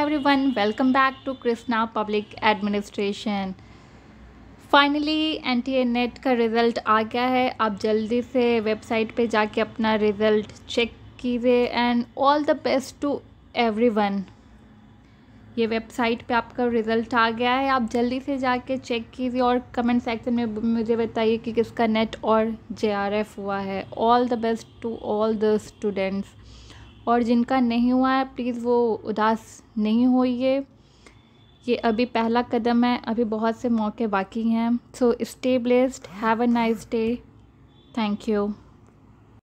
every everyone welcome back to Krishna public administration finally N T A NET का result आ गया है आप जल्दी से वेबसाइट पर जाके अपना रिज़ल्ट चेक कीजिए and all the best to everyone ये वेबसाइट पर आपका रिज़ल्ट आ गया है आप जल्दी से जाके चेक कीजिए और कमेंट सेक्शन में मुझे बताइए कि किसका नेट e और जे आर एफ हुआ है all the best to all the students और जिनका नहीं हुआ है प्लीज़ वो उदास नहीं होइए ये अभी पहला कदम है अभी बहुत से मौके बाकी हैं so stay blessed have a nice day thank you